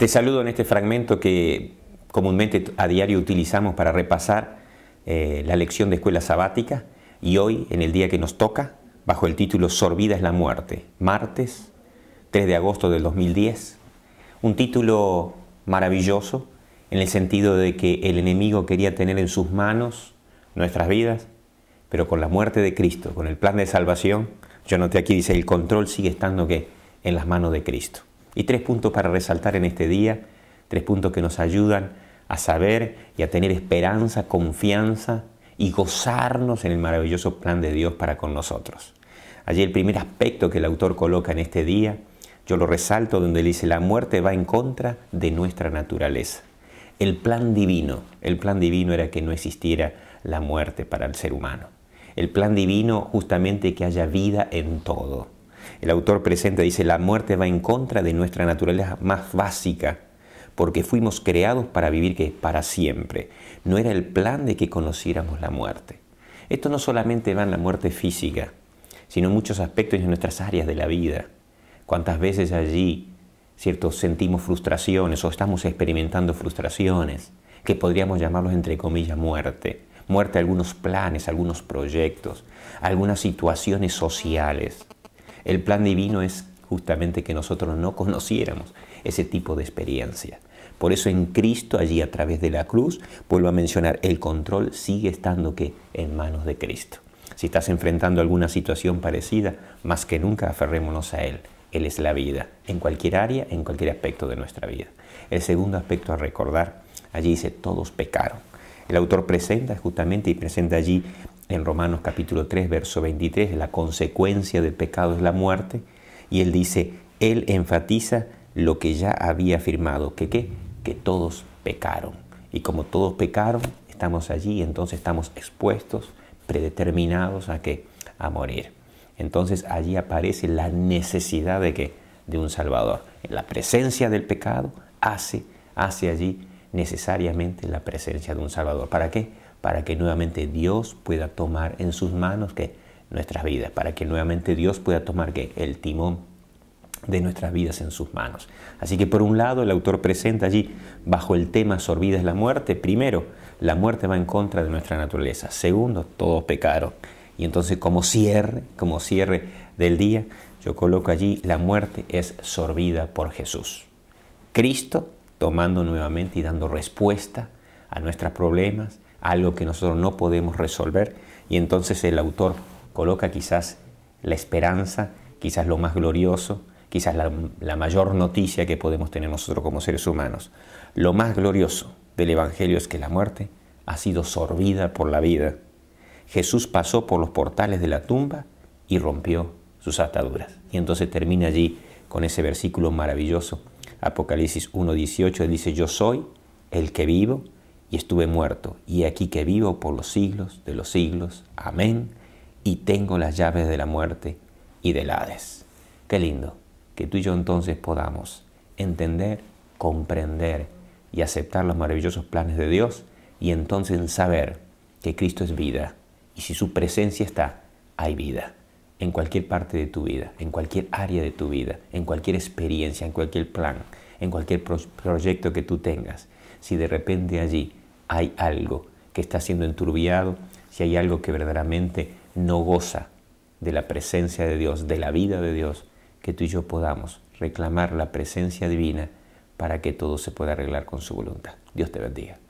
Te saludo en este fragmento que comúnmente a diario utilizamos para repasar eh, la lección de escuela sabática y hoy, en el día que nos toca, bajo el título Sorbida es la muerte, martes 3 de agosto del 2010, un título maravilloso en el sentido de que el enemigo quería tener en sus manos nuestras vidas, pero con la muerte de Cristo, con el plan de salvación, yo noté aquí, dice, el control sigue estando en las manos de Cristo. Y tres puntos para resaltar en este día, tres puntos que nos ayudan a saber y a tener esperanza, confianza y gozarnos en el maravilloso plan de Dios para con nosotros. Allí el primer aspecto que el autor coloca en este día, yo lo resalto donde dice, la muerte va en contra de nuestra naturaleza. El plan divino, el plan divino era que no existiera la muerte para el ser humano. El plan divino justamente que haya vida en todo. El autor presente dice, la muerte va en contra de nuestra naturaleza más básica, porque fuimos creados para vivir que para siempre. No era el plan de que conociéramos la muerte. Esto no solamente va en la muerte física, sino en muchos aspectos y en nuestras áreas de la vida. Cuántas veces allí, cierto, sentimos frustraciones o estamos experimentando frustraciones, que podríamos llamarlos entre comillas muerte. Muerte a algunos planes, algunos proyectos, algunas situaciones sociales. El plan divino es justamente que nosotros no conociéramos ese tipo de experiencia. Por eso en Cristo, allí a través de la cruz, vuelvo a mencionar, el control sigue estando que en manos de Cristo. Si estás enfrentando alguna situación parecida, más que nunca aferrémonos a Él. Él es la vida, en cualquier área, en cualquier aspecto de nuestra vida. El segundo aspecto a recordar, allí dice, todos pecaron. El autor presenta justamente y presenta allí en Romanos capítulo 3, verso 23, la consecuencia del pecado es la muerte, y él dice, él enfatiza lo que ya había afirmado, que qué, que todos pecaron. Y como todos pecaron, estamos allí, entonces estamos expuestos, predeterminados a qué, a morir. Entonces allí aparece la necesidad de que de un Salvador. La presencia del pecado hace, hace allí necesariamente la presencia de un Salvador. ¿Para qué? para que nuevamente Dios pueda tomar en sus manos que nuestras vidas, para que nuevamente Dios pueda tomar el timón de nuestras vidas en sus manos. Así que por un lado el autor presenta allí, bajo el tema sorbida es la muerte, primero, la muerte va en contra de nuestra naturaleza, segundo, todos pecaron. Y entonces como cierre, como cierre del día, yo coloco allí, la muerte es sorbida por Jesús. Cristo tomando nuevamente y dando respuesta a nuestros problemas, algo que nosotros no podemos resolver y entonces el autor coloca quizás la esperanza, quizás lo más glorioso, quizás la, mayor noticia que podemos tener nosotros como seres humanos. Lo más glorioso del Evangelio es que la muerte ha sido sorbida por la vida. Jesús pasó por los portales de la tumba y rompió sus ataduras. Y entonces termina allí con ese versículo maravilloso. Apocalipsis 1.18 dice, yo soy el que vivo y estuve muerto, y aquí que vivo por los siglos de los siglos. Amén. Y tengo las llaves de la muerte y del Hades. Qué lindo que tú y yo entonces podamos entender, comprender y aceptar los maravillosos planes de Dios y entonces saber que Cristo es vida y si su presencia está, hay vida en cualquier parte de tu vida, en cualquier área de tu vida, en cualquier experiencia, en cualquier plan, en cualquier proyecto que tú tengas. Si de repente allí hay algo que está siendo enturbiado, si hay algo que verdaderamente no goza de la presencia de Dios, de la vida de Dios, que tú y yo podamos reclamar la presencia divina para que todo se pueda arreglar con su voluntad. Dios te bendiga.